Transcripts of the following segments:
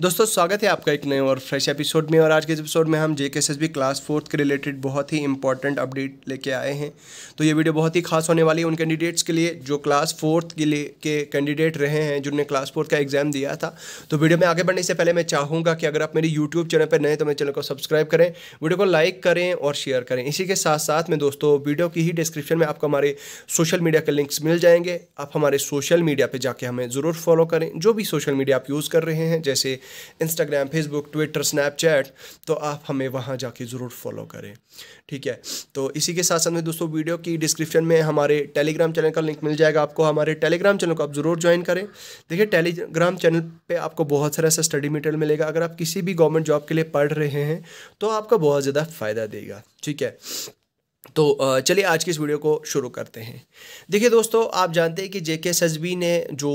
दोस्तों स्वागत है आपका एक नए और फ्रेश एपिसोड में और आज के एपिसोड में हम J K S S B class fourth के रिलेटेड बहुत ही इंपॉर्टेंट अपडेट लेके आए हैं तो ये वीडियो बहुत ही खास होने वाली है उन कैंडिडेट्स के लिए जो क्लास फोर्थ के लिए के कैंडिडेट रहे हैं जिनने क्लास फोर्थ का एग्जाम दिया था तो वीडियो में आगे बढ़ने से पहले मैं चाहूँगा कि अगर आप मेरे यूट्यूब चैनल पर नए तो मेरे चैनल को सब्सक्राइब करें वीडियो को लाइक करें और शेयर करें इसी के साथ साथ में दोस्तों वीडियो की ही डिस्क्रिप्शन में आपको हमारे सोशल मीडिया के लिंक्स मिल जाएंगे आप हमारे सोशल मीडिया पर जाके हमें ज़रूर फॉलो करें जो भी सोशल मीडिया आप यूज़ कर रहे हैं जैसे इंस्टाग्राम फेसबुक ट्विटर स्नैपचैट तो आप हमें वहाँ जाके ज़रूर फॉलो करें ठीक है तो इसी के साथ साथ में दोस्तों वीडियो की डिस्क्रिप्शन में हमारे टेलीग्राम चैनल का लिंक मिल जाएगा आपको हमारे टेलीग्राम चैनल को आप ज़रूर ज्वाइन करें देखिए टेलीग्राम चैनल पर आपको बहुत सारा ऐसा स्टडी मटेरियल मिलेगा अगर आप किसी भी गवर्नमेंट जॉब के लिए पढ़ रहे हैं तो आपका बहुत ज़्यादा फ़ायदा देगा ठीक है तो चलिए आज की इस वीडियो को शुरू करते हैं देखिए दोस्तों आप जानते हैं कि जे के ने जो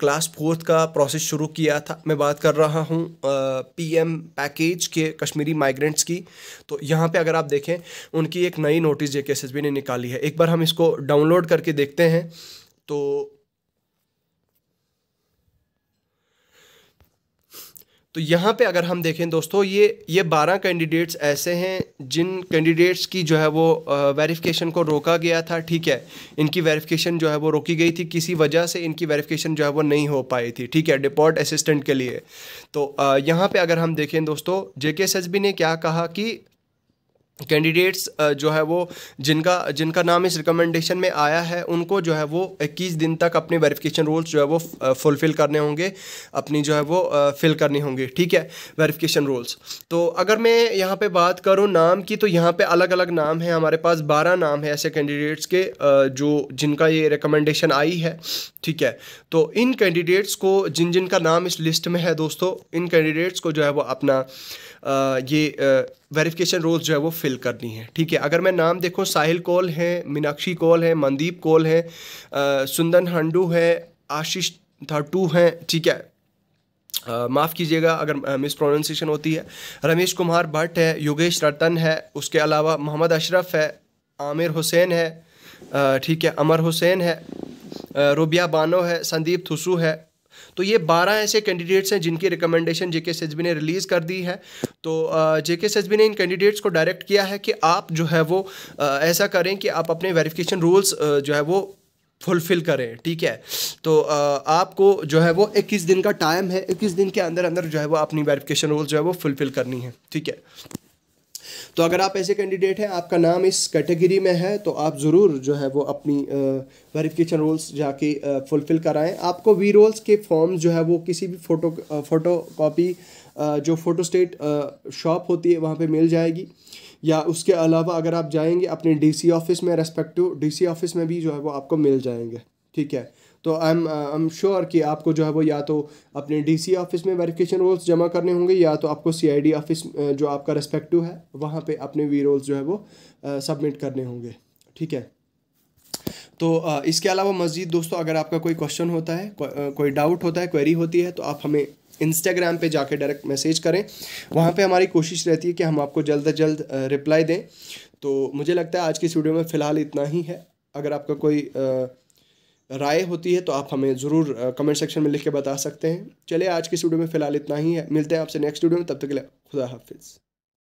क्लास फोर्थ का प्रोसेस शुरू किया था मैं बात कर रहा हूँ पीएम पैकेज के कश्मीरी माइग्रेंट्स की तो यहाँ पे अगर आप देखें उनकी एक नई नोटिस जे के ने निकाली है एक बार हम इसको डाउनलोड करके देखते हैं तो तो यहाँ पे अगर हम देखें दोस्तों ये ये बारह कैंडिडेट्स ऐसे हैं जिन कैंडिडेट्स की जो है वो वेरिफिकेशन को रोका गया था ठीक है इनकी वेरिफिकेशन जो है वो रोकी गई थी किसी वजह से इनकी वेरिफिकेशन जो है वो नहीं हो पाई थी ठीक है डिपोर्ट असिस्टेंट के लिए तो यहाँ पे अगर हम देखें दोस्तों जे ने क्या कहा कि कैंडिडेट्स जो है वो जिनका जिनका नाम इस रिकमेंडेशन में आया है उनको जो है वो इक्कीस दिन तक अपने वेरिफिकेशन रोल्स जो है वो फुलफ़िल करने होंगे अपनी जो है वो फिल करनी होंगी ठीक है वेरिफिकेशन रोल्स तो अगर मैं यहाँ पे बात करूँ नाम की तो यहाँ पे अलग अलग नाम है हमारे पास बारह नाम है ऐसे कैंडिडेट्स के जो जिनका ये रिकमेंडेशन आई है ठीक है तो इन कैंडिडेट्स को जिन जिनका नाम इस लिस्ट में है दोस्तों इन कैंडिडेट्स को जो है वो अपना ये वेरिफिकेशन रोल्स जो है वो फिल करनी है ठीक है अगर मैं नाम देखूँ साहिल कौल है मीनाक्षी कौल है मनदीप कौल हैं सुंदन हंडू है आशीष धाटू हैं ठीक है माफ़ कीजिएगा अगर मिस प्रोनाउंसिएशन होती है रमेश कुमार भट्ट है योगेश रतन है उसके अलावा मोहम्मद अशरफ है आमिर हुसैन है ठीक है अमर हुसैन है रुबिया बानो है संदीप थुसू है तो ये बारह ऐसे कैंडिडेट्स हैं जिनकी रिकमेंडेशन जेके के ने रिलीज़ कर दी है तो जेके के ने इन कैंडिडेट्स को डायरेक्ट किया है कि आप जो है वो ऐसा करें कि आप अपने वेरिफिकेशन रूल्स जो है वो फुलफिल करें ठीक है तो आपको जो है वो 21 दिन का टाइम है 21 दिन के अंदर अंदर जो है वो अपनी वेरिफिकेशन रोल जो है वो फुलफिल करनी है ठीक है तो अगर आप ऐसे कैंडिडेट हैं आपका नाम इस कैटेगरी में है तो आप ज़रूर जो है वो अपनी वेरिफिकेशन रोल्स जाके फुलफ़िल कराएं आपको वी रोल्स के फॉर्म जो है वो किसी भी फ़ोटो फ़ोटो कॉपी जो फ़ोटो स्टेट शॉप होती है वहाँ पर मिल जाएगी या उसके अलावा अगर आप जाएंगे अपने डीसी ऑफिस में रेस्पेक्टिव डीसी ऑफिस में भी जो है वो आपको मिल जाएंगे ठीक है तो I am I am sure कि आपको जो है वो या तो अपने डीसी ऑफिस में वेरिफिकेशन रोल्स जमा करने होंगे या तो आपको सीआईडी ऑफिस uh, जो आपका रेस्पेक्टिव है वहाँ पे अपने वी रोल्स जो है वो सबमिट uh, करने होंगे ठीक है तो uh, इसके अलावा मज़ीद दोस्तों अगर आपका कोई क्वेश्चन होता है को, कोई डाउट होता है क्वेरी होती है तो आप हमें इंस्टाग्राम पे जाके डायरेक्ट मैसेज करें वहाँ पे हमारी कोशिश रहती है कि हम आपको जल्द अज जल्द रिप्लाई दें तो मुझे लगता है आज की स्टूडियो में फ़िलहाल इतना ही है अगर आपका कोई आ, राय होती है तो आप हमें ज़रूर कमेंट सेक्शन में लिख के बता सकते हैं चलिए आज की स्टूडियो में फ़िलहाल इतना ही है मिलते हैं आपसे नेक्स्ट स्टूडियो में तब तक के लिए खुदा हाफिज़